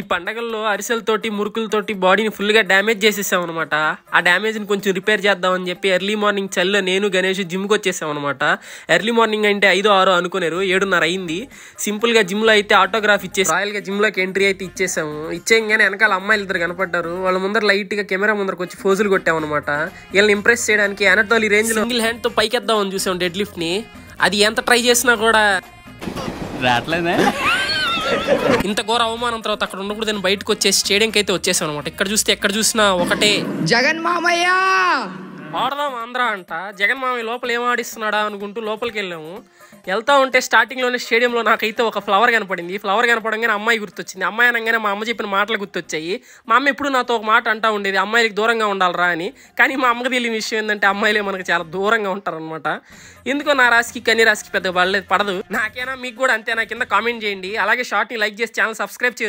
ఈ పండగల్లో అరిసెలతోటి మురుకులతోటి బాడీని ఫుల్గా డ్యామేజ్ చేసేసాం అనమాట ఆ డ్యామేజ్ని కొంచెం రిపేర్ చేద్దామని చెప్పి ఎర్లీ మార్నింగ్ చల్ల నేను గణేష్ జిమ్కి వచ్చేసాం అనమాట ఎర్లీ మార్నింగ్ అంటే ఐదో ఆరో అనుకున్నారు ఏడున్నర అయింది సింపుల్గా జిమ్లో అయితే ఆటోగ్రాఫ్ ఇచ్చేసి రాయల్గా జిమ్లోకి ఎంట్రీ అయితే ఇచ్చేసాము ఇచ్చేయంగానే వెనకాల అమ్మాయిలు ఇద్దరు కనపడ్డారు వాళ్ళ ముందర లైట్గా కెమెరా ముందరకు వచ్చి ఫోజులు కొట్టామన్నమాట వీళ్ళని ఇంప్రెస్ చేయడానికి అనటోలి రేంజ్లో సింగిల్ హ్యాండ్తో పైకెద్దామని చూసాం డెడ్ లిఫ్ట్ని అది ఎంత ట్రై చేసినా కూడా రావట్లేదా ఇంత ఘోర అవమానం తర్వాత అక్కడ ఉన్నప్పుడు నేను బయటకు వచ్చేసి స్టేడియంకి అయితే వచ్చేసాను అనమాట ఇక్కడ చూస్తే ఎక్కడ చూసినా ఒకటే జగన్ మామయ్య ఆంధ్ర అంట జగన్ లోపల ఏం ఆడిస్తున్నాడా అనుకుంటూ లోపలికి వెళ్ళాము వెళ్తా ఉంటే స్టార్టింగ్లోనే స్టేడియంలో నాకైతే ఒక ఫ్లవర్ కనపడింది ఈ ఫ్లవర్ కనపడంగానే అమ్మాయి గుర్తొచ్చింది అమ్మాయి అనగానే మా అమ్మ చెప్పిన మాటలు గుర్తొచ్చాయి మా అమ్మ ఎప్పుడు నాతో ఒక మాట అంటా ఉండేది అమ్మాయిలకి దూరంగా ఉండాలరా అని కానీ మా అమ్మకి తెలియని విషయం ఏంటంటే అమ్మాయిలే మనకు చాలా దూరంగా ఉంటారనమాట ఎందుకో నా రాశికి కనీ రాశికి పెద్ద పడలేదు పడదు నాకేనా మీకు కూడా అంతే నా కింద కామెంట్ చేయండి అలాగే షార్ట్ని లైక్ చేసి ఛానల్ సబ్స్క్రైబ్ చేయొచ్చు